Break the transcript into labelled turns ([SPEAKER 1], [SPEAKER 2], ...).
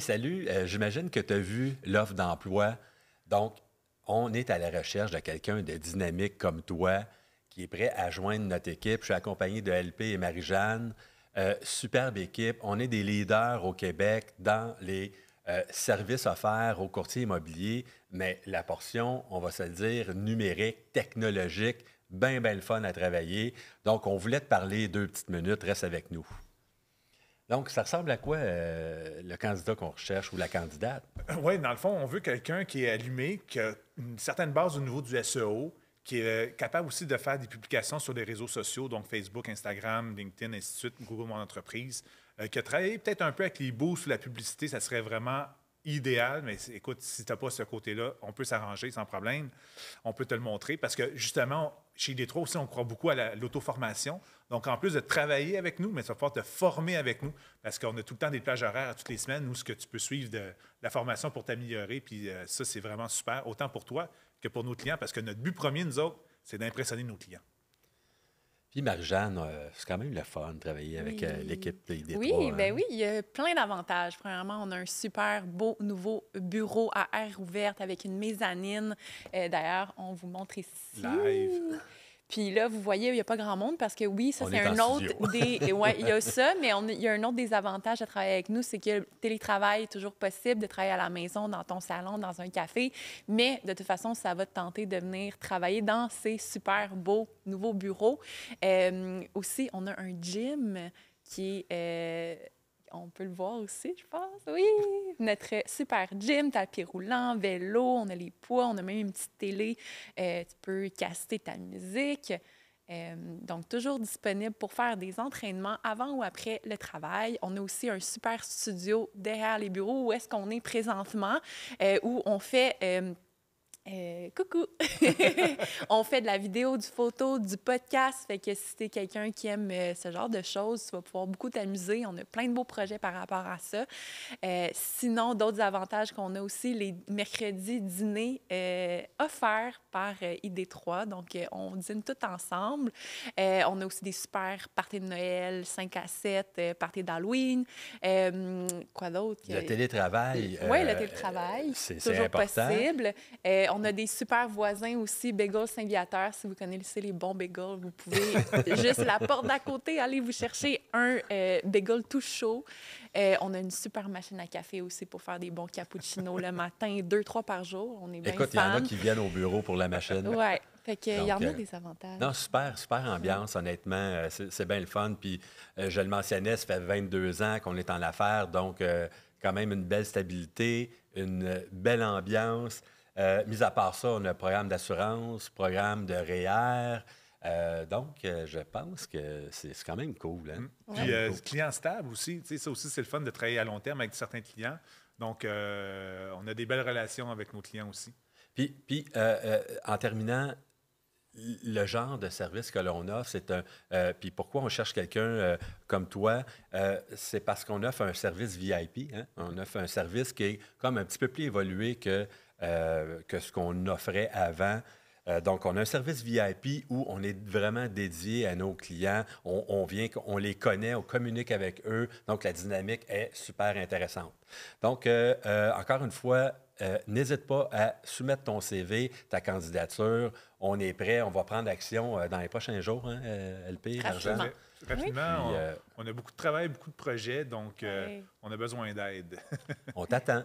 [SPEAKER 1] salut, euh, j'imagine que tu as vu l'offre d'emploi. Donc, on est à la recherche de quelqu'un de dynamique comme toi qui est prêt à joindre notre équipe. Je suis accompagné de LP et Marie-Jeanne. Euh, superbe équipe. On est des leaders au Québec dans les euh, services offerts aux courtiers immobiliers, mais la portion, on va se le dire, numérique, technologique, bien, bien le fun à travailler. Donc, on voulait te parler deux petites minutes. Reste avec nous. Donc, ça ressemble à quoi euh, le candidat qu'on recherche ou la candidate? Oui, dans le fond, on
[SPEAKER 2] veut quelqu'un qui est allumé, qui a une certaine base au niveau du SEO, qui est euh, capable aussi de faire des publications sur les réseaux sociaux, donc Facebook, Instagram, LinkedIn, ainsi de suite, Google Mon Entreprise, euh, qui a travaillé peut-être un peu avec les boosts ou la publicité, ça serait vraiment idéal, mais écoute, si tu n'as pas ce côté-là, on peut s'arranger sans problème. On peut te le montrer parce que justement, chez Détroit aussi, on croit beaucoup à l'auto-formation. Donc, en plus de travailler avec nous, mais ça vas te former avec nous parce qu'on a tout le temps des plages horaires toutes les semaines nous, ce que tu peux suivre de la formation pour t'améliorer. Puis euh, ça, c'est vraiment super, autant pour toi que pour nos clients parce que notre but premier, nous autres, c'est d'impressionner nos clients.
[SPEAKER 1] Puis jeanne euh, c'est quand même le fun de travailler avec euh, l'équipe des Détroits. Oui, hein. ben
[SPEAKER 3] oui, il y a plein d'avantages. Premièrement, on a un super beau nouveau bureau à air ouverte avec une mezzanine. Euh, d'ailleurs, on vous montre ici. Live. Puis là, vous voyez, il n'y a pas grand monde parce que oui, ça, c'est un autre des. il y a ça, mais il y a un autre des avantages à travailler avec nous, c'est que le télétravail est toujours possible de travailler à la maison, dans ton salon, dans un café. Mais de toute façon, ça va te tenter de venir travailler dans ces super beaux nouveaux bureaux. Euh, aussi, on a un gym qui est euh, on peut le voir aussi, je pense. Oui! Notre euh, super gym, tapis roulant, vélo, on a les poids, on a même une petite télé. Euh, tu peux caster ta musique. Euh, donc, toujours disponible pour faire des entraînements avant ou après le travail. On a aussi un super studio derrière les bureaux où est-ce qu'on est présentement, où on fait euh, coucou! on fait de la vidéo, du photo, du podcast. Fait que si t'es quelqu'un qui aime euh, ce genre de choses, tu vas pouvoir beaucoup t'amuser. On a plein de beaux projets par rapport à ça. Euh, sinon, d'autres avantages qu'on a aussi, les mercredis dîners offerts par ID3. Donc, on dîne tout ensemble. on a aussi des super parties de Noël, 5 à 7, parties d'Halloween. quoi d'autre? Le
[SPEAKER 1] télétravail. oui, le télétravail. c'est important. possible
[SPEAKER 3] on a des super voisins aussi, bagels Saint-Viateur. Si vous connaissez les bons bagels, vous pouvez juste la porte d'à côté aller vous chercher un euh, bagel tout chaud. Euh, on a une super machine à café aussi pour faire des bons cappuccinos le matin, deux, trois par jour. On est bien Écoute, il y en a qui viennent
[SPEAKER 1] au bureau pour la machine. Oui.
[SPEAKER 3] Fait qu'il y en a euh, des avantages. Non,
[SPEAKER 1] super, super ambiance, honnêtement. C'est bien le fun. Puis, je le mentionnais, ça fait 22 ans qu'on est en affaires. Donc, quand même une belle stabilité, une belle ambiance. Euh, mis à part ça, on a un programme d'assurance, programme de REER. E euh, donc, euh, je pense que c'est quand même cool. Hein? Mm. Puis, client stable aussi. Ça aussi,
[SPEAKER 2] c'est le fun de travailler à long terme avec certains clients. Donc, on a des belles relations avec nos clients
[SPEAKER 1] aussi. Puis, puis en terminant, le genre de service que l'on offre, c'est un. puis pourquoi on cherche quelqu'un comme toi? c'est parce qu'on offre un service VIP. Hein. On offre un service qui est comme un petit peu plus évolué que euh, que ce qu'on offrait avant. Euh, donc, on a un service VIP où on est vraiment dédié à nos clients. On, vient, on les connaît, on communique avec eux. Donc, la dynamique est super intéressante. Donc, euh, encore une fois, n'hésite pas à soumettre ton CV, ta candidature. On est prêt, on va prendre action dans les prochains jours, hein, LP, l'argent. Rapidement,
[SPEAKER 2] on, a beaucoup de travail, beaucoup de projets, donc on a besoin d'aide. on t'attend.